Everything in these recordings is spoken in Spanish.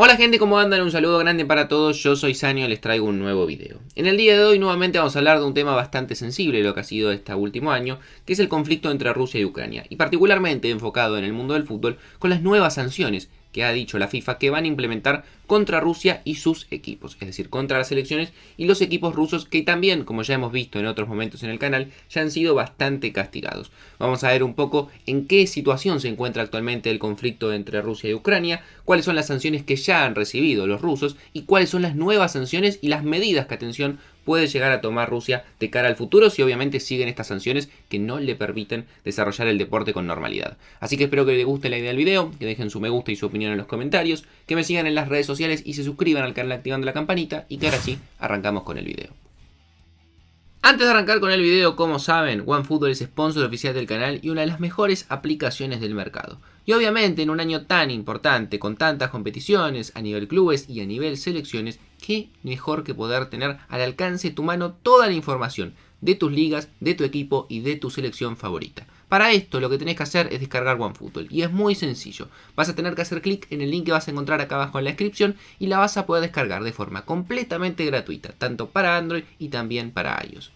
Hola gente, ¿cómo andan? Un saludo grande para todos, yo soy Sanio y les traigo un nuevo video. En el día de hoy nuevamente vamos a hablar de un tema bastante sensible, lo que ha sido este último año, que es el conflicto entre Rusia y Ucrania, y particularmente enfocado en el mundo del fútbol con las nuevas sanciones ha dicho la FIFA que van a implementar contra Rusia y sus equipos, es decir, contra las elecciones y los equipos rusos que también, como ya hemos visto en otros momentos en el canal, ya han sido bastante castigados. Vamos a ver un poco en qué situación se encuentra actualmente el conflicto entre Rusia y Ucrania, cuáles son las sanciones que ya han recibido los rusos y cuáles son las nuevas sanciones y las medidas que atención puede llegar a tomar Rusia de cara al futuro si obviamente siguen estas sanciones que no le permiten desarrollar el deporte con normalidad. Así que espero que les guste la idea del video, que dejen su me gusta y su opinión en los comentarios, que me sigan en las redes sociales y se suscriban al canal activando la campanita y que ahora sí, arrancamos con el video. Antes de arrancar con el video, como saben, OneFootball es sponsor oficial del canal y una de las mejores aplicaciones del mercado. Y obviamente en un año tan importante, con tantas competiciones a nivel clubes y a nivel selecciones, qué mejor que poder tener al alcance de tu mano toda la información de tus ligas, de tu equipo y de tu selección favorita. Para esto lo que tenés que hacer es descargar OneFootball y es muy sencillo. Vas a tener que hacer clic en el link que vas a encontrar acá abajo en la descripción y la vas a poder descargar de forma completamente gratuita, tanto para Android y también para iOS.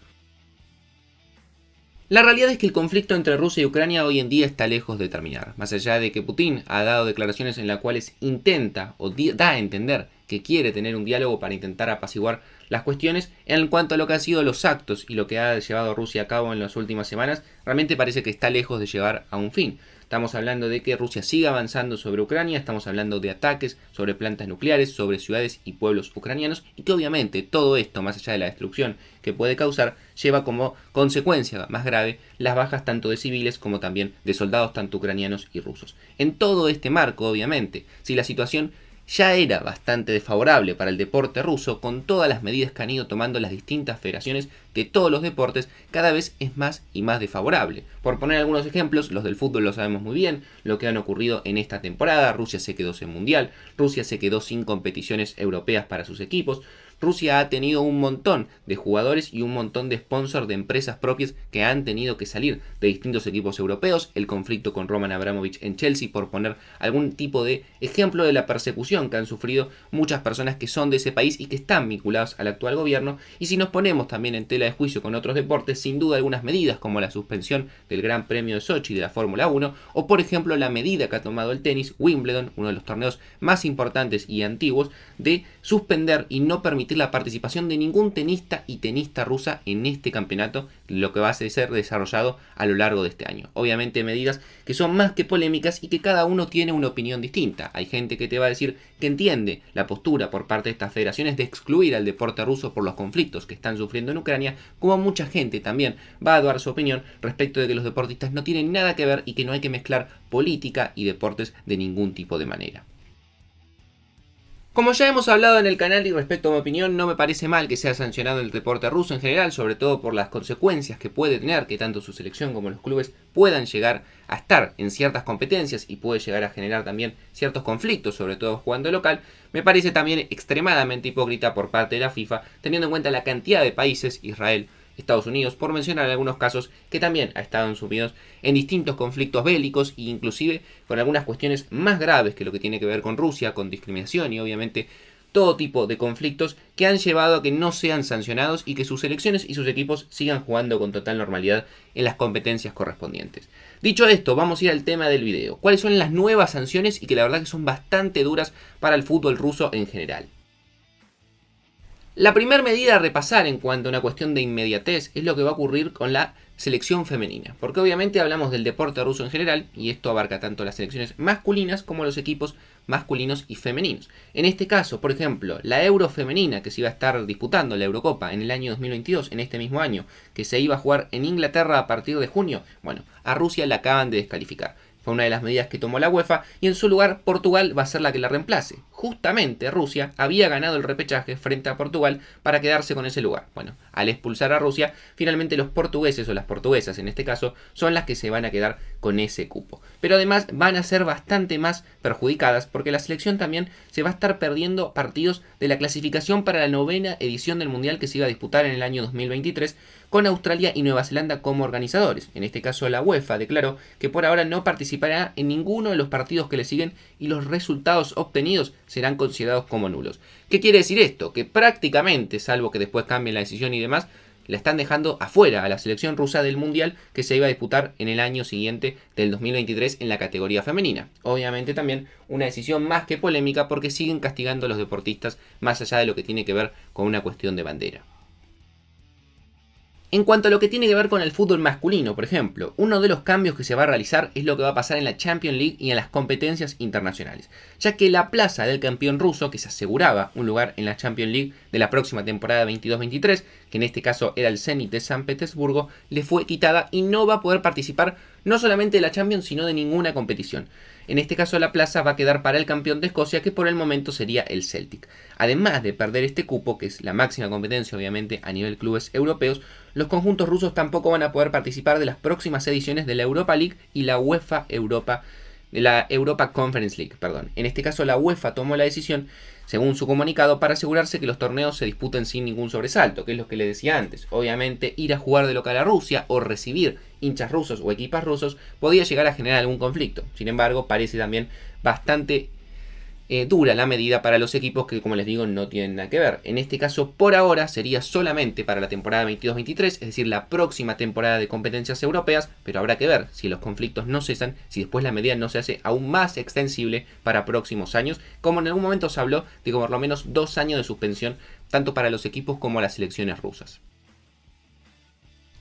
La realidad es que el conflicto entre Rusia y Ucrania hoy en día está lejos de terminar, más allá de que Putin ha dado declaraciones en las cuales intenta o da a entender que quiere tener un diálogo para intentar apaciguar las cuestiones, en cuanto a lo que han sido los actos y lo que ha llevado Rusia a cabo en las últimas semanas, realmente parece que está lejos de llegar a un fin. Estamos hablando de que Rusia siga avanzando sobre Ucrania, estamos hablando de ataques sobre plantas nucleares, sobre ciudades y pueblos ucranianos y que obviamente todo esto, más allá de la destrucción que puede causar, lleva como consecuencia más grave las bajas tanto de civiles como también de soldados tanto ucranianos y rusos. En todo este marco, obviamente, si la situación ya era bastante desfavorable para el deporte ruso con todas las medidas que han ido tomando las distintas federaciones de todos los deportes, cada vez es más y más desfavorable. Por poner algunos ejemplos, los del fútbol lo sabemos muy bien, lo que han ocurrido en esta temporada, Rusia se quedó sin mundial, Rusia se quedó sin competiciones europeas para sus equipos, Rusia ha tenido un montón de jugadores y un montón de sponsors de empresas propias que han tenido que salir de distintos equipos europeos, el conflicto con Roman Abramovich en Chelsea, por poner algún tipo de ejemplo de la persecución que han sufrido muchas personas que son de ese país y que están vinculadas al actual gobierno. Y si nos ponemos también en tela de juicio con otros deportes, sin duda algunas medidas como la suspensión del Gran Premio de Sochi de la Fórmula 1, o por ejemplo la medida que ha tomado el tenis Wimbledon, uno de los torneos más importantes y antiguos, de suspender y no permitir la participación de ningún tenista y tenista rusa en este campeonato, lo que va a ser desarrollado a lo largo de este año. Obviamente medidas que son más que polémicas y que cada uno tiene una opinión distinta. Hay gente que te va a decir que entiende la postura por parte de estas federaciones de excluir al deporte ruso por los conflictos que están sufriendo en Ucrania, como mucha gente también va a dar su opinión respecto de que los deportistas no tienen nada que ver y que no hay que mezclar política y deportes de ningún tipo de manera. Como ya hemos hablado en el canal y respecto a mi opinión, no me parece mal que sea sancionado el deporte ruso en general, sobre todo por las consecuencias que puede tener que tanto su selección como los clubes puedan llegar a estar en ciertas competencias y puede llegar a generar también ciertos conflictos, sobre todo jugando local. Me parece también extremadamente hipócrita por parte de la FIFA, teniendo en cuenta la cantidad de países, Israel Estados Unidos, por mencionar algunos casos que también ha estado sumidos en distintos conflictos bélicos e inclusive con algunas cuestiones más graves que lo que tiene que ver con Rusia, con discriminación y obviamente todo tipo de conflictos que han llevado a que no sean sancionados y que sus selecciones y sus equipos sigan jugando con total normalidad en las competencias correspondientes. Dicho esto, vamos a ir al tema del video. ¿Cuáles son las nuevas sanciones y que la verdad que son bastante duras para el fútbol ruso en general? La primera medida a repasar en cuanto a una cuestión de inmediatez es lo que va a ocurrir con la selección femenina, porque obviamente hablamos del deporte ruso en general y esto abarca tanto las selecciones masculinas como los equipos masculinos y femeninos. En este caso, por ejemplo, la Euro femenina que se iba a estar disputando la Eurocopa en el año 2022, en este mismo año, que se iba a jugar en Inglaterra a partir de junio, bueno, a Rusia la acaban de descalificar. Fue una de las medidas que tomó la UEFA y en su lugar Portugal va a ser la que la reemplace. Justamente Rusia había ganado el repechaje frente a Portugal para quedarse con ese lugar. Bueno, al expulsar a Rusia, finalmente los portugueses o las portuguesas en este caso son las que se van a quedar con ese cupo. Pero además van a ser bastante más perjudicadas porque la selección también se va a estar perdiendo partidos de la clasificación para la novena edición del Mundial que se iba a disputar en el año 2023 con Australia y Nueva Zelanda como organizadores. En este caso la UEFA declaró que por ahora no participará en ninguno de los partidos que le siguen y los resultados obtenidos serán considerados como nulos. ¿Qué quiere decir esto? Que prácticamente, salvo que después cambien la decisión y demás, la están dejando afuera a la selección rusa del Mundial que se iba a disputar en el año siguiente del 2023 en la categoría femenina. Obviamente también una decisión más que polémica porque siguen castigando a los deportistas más allá de lo que tiene que ver con una cuestión de bandera. En cuanto a lo que tiene que ver con el fútbol masculino, por ejemplo, uno de los cambios que se va a realizar es lo que va a pasar en la Champions League y en las competencias internacionales, ya que la plaza del campeón ruso, que se aseguraba un lugar en la Champions League de la próxima temporada 22-23, que en este caso era el Zenit de San Petersburgo, le fue quitada y no va a poder participar no solamente de la Champions, sino de ninguna competición. En este caso la plaza va a quedar para el campeón de Escocia, que por el momento sería el Celtic. Además de perder este cupo, que es la máxima competencia obviamente a nivel clubes europeos, los conjuntos rusos tampoco van a poder participar de las próximas ediciones de la Europa League y la UEFA Europa League de la Europa Conference League, perdón. En este caso la UEFA tomó la decisión, según su comunicado, para asegurarse que los torneos se disputen sin ningún sobresalto, que es lo que le decía antes. Obviamente ir a jugar de local a Rusia o recibir hinchas rusos o equipas rusos podía llegar a generar algún conflicto. Sin embargo, parece también bastante eh, dura la medida para los equipos que, como les digo, no tienen nada que ver. En este caso, por ahora, sería solamente para la temporada 22-23, es decir, la próxima temporada de competencias europeas, pero habrá que ver si los conflictos no cesan, si después la medida no se hace aún más extensible para próximos años, como en algún momento se habló de por lo menos dos años de suspensión, tanto para los equipos como las selecciones rusas.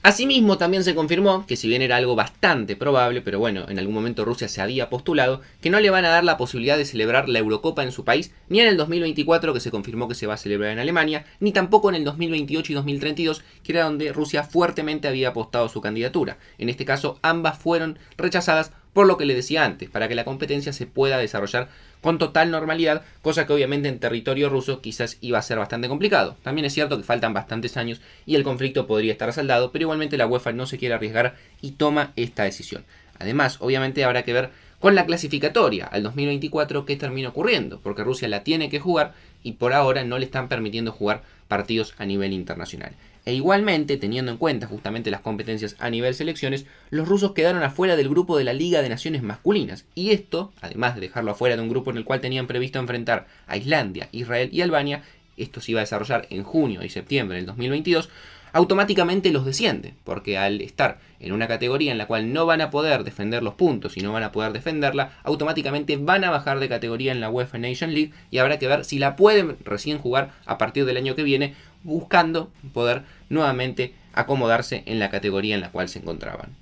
Asimismo, también se confirmó, que si bien era algo bastante probable, pero bueno, en algún momento Rusia se había postulado, que no le van a dar la posibilidad de celebrar la Eurocopa en su país, ni en el 2024, que se confirmó que se va a celebrar en Alemania, ni tampoco en el 2028 y 2032, que era donde Rusia fuertemente había apostado su candidatura. En este caso, ambas fueron rechazadas por lo que le decía antes, para que la competencia se pueda desarrollar con total normalidad, cosa que obviamente en territorio ruso quizás iba a ser bastante complicado. También es cierto que faltan bastantes años y el conflicto podría estar saldado, pero igualmente la UEFA no se quiere arriesgar y toma esta decisión. Además, obviamente habrá que ver con la clasificatoria al 2024 qué termina ocurriendo, porque Rusia la tiene que jugar y por ahora no le están permitiendo jugar partidos a nivel internacional. E igualmente, teniendo en cuenta justamente las competencias a nivel selecciones, los rusos quedaron afuera del grupo de la Liga de Naciones Masculinas. Y esto, además de dejarlo afuera de un grupo en el cual tenían previsto enfrentar a Islandia, Israel y Albania, esto se iba a desarrollar en junio y septiembre del 2022, automáticamente los desciende, porque al estar en una categoría en la cual no van a poder defender los puntos y no van a poder defenderla, automáticamente van a bajar de categoría en la UEFA Nation League y habrá que ver si la pueden recién jugar a partir del año que viene, buscando poder nuevamente acomodarse en la categoría en la cual se encontraban.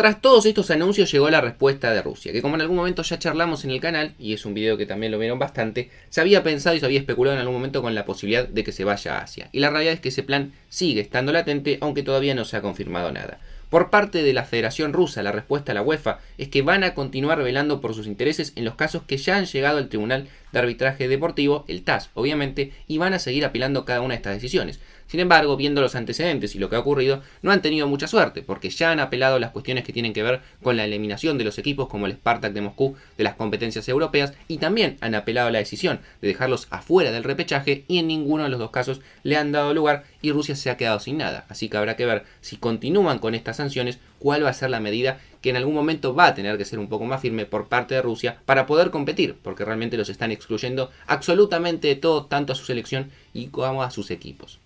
Tras todos estos anuncios llegó la respuesta de Rusia, que como en algún momento ya charlamos en el canal, y es un video que también lo vieron bastante, se había pensado y se había especulado en algún momento con la posibilidad de que se vaya a Asia. Y la realidad es que ese plan sigue estando latente, aunque todavía no se ha confirmado nada. Por parte de la Federación Rusa, la respuesta a la UEFA es que van a continuar velando por sus intereses en los casos que ya han llegado al Tribunal de Arbitraje Deportivo, el TAS, obviamente, y van a seguir apilando cada una de estas decisiones. Sin embargo, viendo los antecedentes y lo que ha ocurrido, no han tenido mucha suerte, porque ya han apelado las cuestiones que tienen que ver con la eliminación de los equipos como el Spartak de Moscú de las competencias europeas, y también han apelado a la decisión de dejarlos afuera del repechaje, y en ninguno de los dos casos le han dado lugar, y Rusia se ha quedado sin nada. Así que habrá que ver si continúan con estas sanciones, cuál va a ser la medida que en algún momento va a tener que ser un poco más firme por parte de Rusia para poder competir, porque realmente los están excluyendo absolutamente de todo, tanto a su selección y como a sus equipos.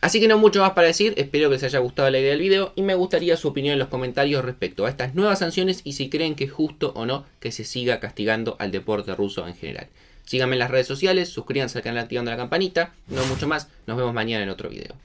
Así que no mucho más para decir, espero que les haya gustado la idea del video y me gustaría su opinión en los comentarios respecto a estas nuevas sanciones y si creen que es justo o no que se siga castigando al deporte ruso en general. Síganme en las redes sociales, suscríbanse al canal activando la campanita, no mucho más, nos vemos mañana en otro video.